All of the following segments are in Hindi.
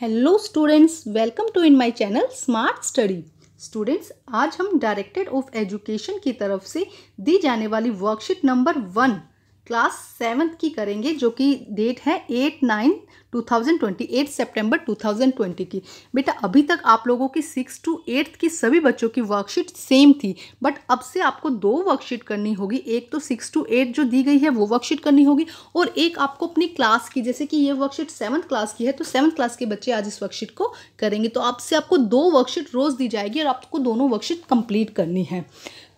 Hello students welcome to in my channel smart study students आज हम डायरेक्टेड ऑफ एजुकेशन की तरफ से दी जाने वाली worksheet number one class seventh की करेंगे जो कि डेट है eight nine two thousand twenty eight September two thousand twenty की बेटा अभी तक आप लोगों की सिक्स टू एट्थ की सभी बच्चों की वर्कशीट सेम थी बट अब से आपको दो वर्कशीट करनी होगी एक तो सिक्स टू एट जो दी गई है वो वर्कशीट करनी होगी और एक आपको अपनी क्लास की जैसे कि ये वर्कशीट सेवन्थ क्लास की है तो सेवन्थ क्लास के बच्चे आज इस वर्कशीट को करेंगे तो अब से आपको दो वर्कशीट रोज़ दी जाएगी और आपको दोनों वर्कशीट कंप्लीट करनी है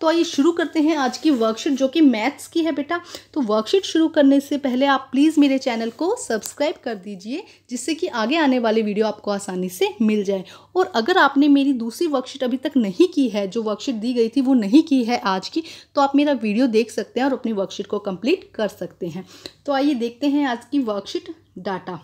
तो आइए शुरू करते हैं आज की वर्कशीट जो कि मैथ्स की है बेटा तो वर्कशीट शुरू करने से पहले आप प्लीज़ मेरे चैनल को सब्सक्राइब कर दीजिए जिससे कि आगे आने वाले वीडियो आपको आसानी से मिल जाए और अगर आपने मेरी दूसरी वर्कशीट अभी तक नहीं की है जो वर्कशीट दी गई थी वो नहीं की है आज की तो आप मेरा वीडियो देख सकते हैं और अपनी वर्कशीट को कम्प्लीट कर सकते हैं तो आइए देखते हैं आज की worksheet data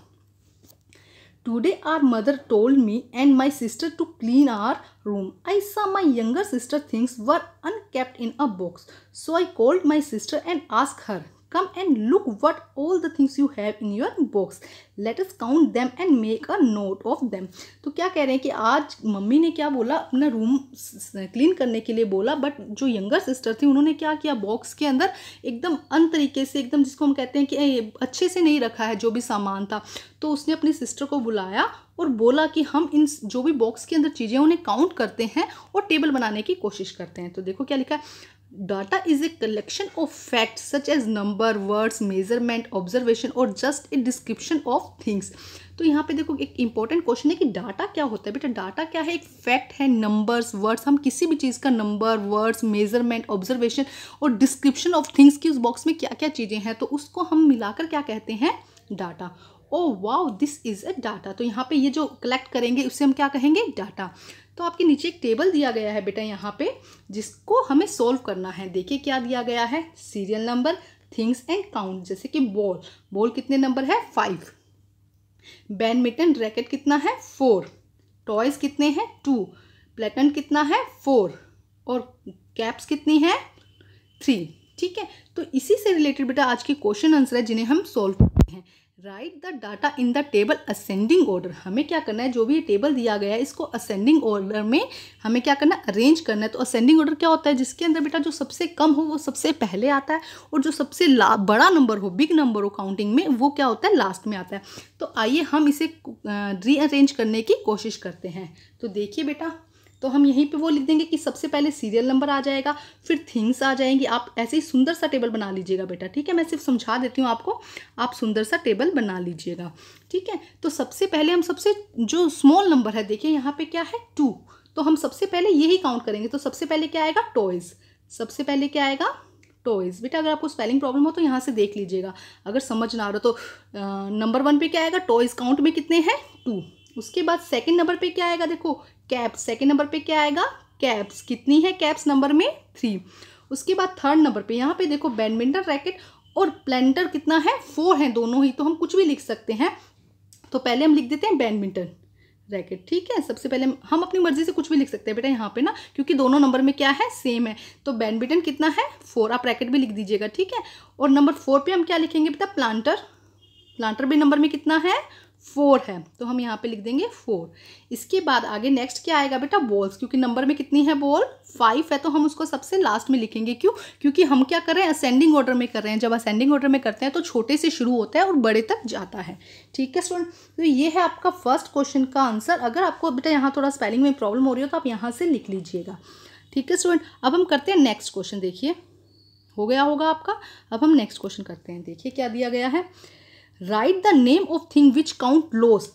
Today our mother told me and my sister to clean our room. I saw my younger sister things were unkept in a box. So I called my sister and asked her, Come and look what all the things you have in your box. Let us count them and make a note of them. तो क्या कह रहे हैं कि आज मम्मी ने क्या बोला अपना रूम क्लीन करने के लिए बोला बट जो यंगर सिस्टर थी उन्होंने क्या किया बॉक्स के अंदर एकदम अन तरीके से एकदम जिसको हम कहते हैं कि अच्छे से नहीं रखा है जो भी सामान था तो उसने अपनी सिस्टर को बुलाया और बोला कि हम इन जो भी बॉक्स के अंदर चीज़ें उन्हें काउंट करते हैं और टेबल बनाने की कोशिश करते हैं तो देखो क्या लिखा है Data is a collection of facts such as number, words, measurement, observation और just a description of things. तो यहाँ पे देखो एक इंपॉर्टेंट क्वेश्चन है कि डाटा क्या होता है बेटा डाटा क्या है एक फैक्ट है नंबर्स वर्ड्स हम किसी भी चीज़ का नंबर वर्ड्स मेजरमेंट ऑब्जर्वेशन और डिस्क्रिप्शन ऑफ थिंग्स की उस बॉक्स में क्या क्या चीज़ें हैं तो उसको हम मिलाकर क्या कहते हैं data oh wow this is a data तो यहाँ पे ये जो कलेक्ट करेंगे उससे हम क्या कहेंगे डाटा तो आपके नीचे एक टेबल दिया गया है बेटा यहाँ पे जिसको हमें सॉल्व करना है देखिए क्या दिया गया है serial number things and count जैसे कि बॉल बॉल कितने नंबर है फाइव बैडमिंटन रैकेट कितना है फोर टॉयज कितने हैं टू प्लेटन कितना है फोर और कैप्स कितनी है थ्री ठीक है तो इसी से रिलेटेड बेटा आज के क्वेश्चन आंसर है जिन्हें हम सॉल्व करते हैं write the data in the table ascending order हमें क्या करना है जो भी ये टेबल दिया गया है इसको असेंडिंग ऑर्डर में हमें क्या करना है अरेंज करना है तो असेंडिंग ऑर्डर क्या होता है जिसके अंदर बेटा जो सबसे कम हो वो सबसे पहले आता है और जो सबसे बड़ा नंबर हो बिग नंबर हो काउंटिंग में वो क्या होता है लास्ट में आता है तो आइए हम इसे रीअरेंज करने की कोशिश करते हैं तो देखिए बेटा तो हम यहीं पे वो लिख देंगे कि सबसे पहले सीरियल नंबर आ जाएगा फिर थिंग्स आ जाएंगी आप ऐसे ही सुंदर सा टेबल बना लीजिएगा बेटा ठीक है मैं सिर्फ समझा देती हूँ आपको आप सुंदर सा टेबल बना लीजिएगा ठीक है तो सबसे पहले हम सबसे जो स्मॉल नंबर है देखिए यहाँ पे क्या है टू तो हम सबसे पहले यही काउंट करेंगे तो सबसे पहले क्या आएगा टॉयज़ सबसे पहले क्या आएगा टॉयज़ बेटा अगर आपको स्पेलिंग प्रॉब्लम हो तो यहाँ से देख लीजिएगा अगर समझ ना आ रहा तो नंबर वन पे क्या आएगा टॉयज़ काउंट में कितने हैं टू उसके बाद सेकेंड नंबर पे क्या आएगा देखो कैप्स सेकेंड नंबर पे क्या आएगा कैप्स कितनी है कैप्स नंबर में थ्री उसके बाद थर्ड नंबर पे यहाँ पे देखो बैडमिंटन रैकेट और प्लेंटर कितना है फोर है दोनों ही तो हम कुछ भी लिख सकते हैं तो पहले हम लिख देते हैं बैडमिंटन रैकेट ठीक है सबसे पहले हम अपनी मर्जी से कुछ भी लिख सकते हैं बेटा यहाँ पे ना क्योंकि दोनों नंबर में क्या है सेम है तो बैडमिंटन कितना है फोर आप रैकेट भी लिख दीजिएगा ठीक है और नंबर फोर पे हम क्या लिखेंगे बेटा प्लांटर प्लांटर भी नंबर में कितना है फोर है तो हम यहाँ पे लिख देंगे फोर इसके बाद आगे नेक्स्ट क्या आएगा बेटा बॉल्स क्योंकि नंबर में कितनी है बॉल फाइव है तो हम उसको सबसे लास्ट में लिखेंगे क्यों क्योंकि हम क्या कर रहे हैं असेंडिंग ऑर्डर में कर रहे हैं जब असेंडिंग ऑर्डर में करते हैं तो छोटे से शुरू होता है और बड़े तक जाता है ठीक है स्टूडेंट तो ये है आपका फर्स्ट क्वेश्चन का आंसर अगर आपको बेटा यहाँ थोड़ा स्पेलिंग में प्रॉब्लम हो रही हो तो आप यहाँ से लिख लीजिएगा ठीक है स्टूडेंट अब हम करते हैं नेक्स्ट क्वेश्चन देखिए हो गया होगा आपका अब हम नेक्स्ट क्वेश्चन करते हैं देखिए क्या दिया गया है write the name of thing which count loss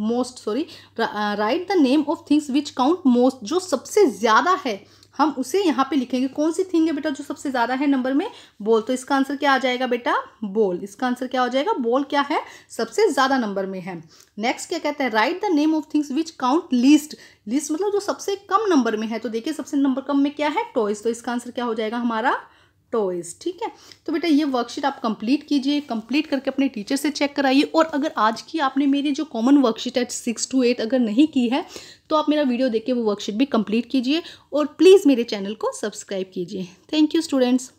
most sorry write the name of things which count most जो सबसे ज़्यादा है हम उसे यहाँ पे लिखेंगे कौन सी थिंग है बेटा जो सबसे ज़्यादा है नंबर में बोल तो इसका आंसर क्या आ जाएगा बेटा बोल इसका आंसर क्या हो जाएगा बोल क्या है सबसे ज़्यादा नंबर में है नेक्स्ट क्या कहते हैं write the name of things which count least least मतलब जो सबसे कम नंबर में है तो देखिए सबसे नंबर कम में क्या है टॉयज तो इसका आंसर क्या हो जाएगा हमारा टॉयज़ ठीक है तो बेटा ये वर्कशीट आप कंप्लीट कीजिए कंप्लीट करके अपने टीचर से चेक कराइए और अगर आज की आपने मेरी जो कॉमन वर्कशीट है सिक्स टू एट अगर नहीं की है तो आप मेरा वीडियो देख के वो वर्कशीट भी कंप्लीट कीजिए और प्लीज़ मेरे चैनल को सब्सक्राइब कीजिए थैंक यू स्टूडेंट्स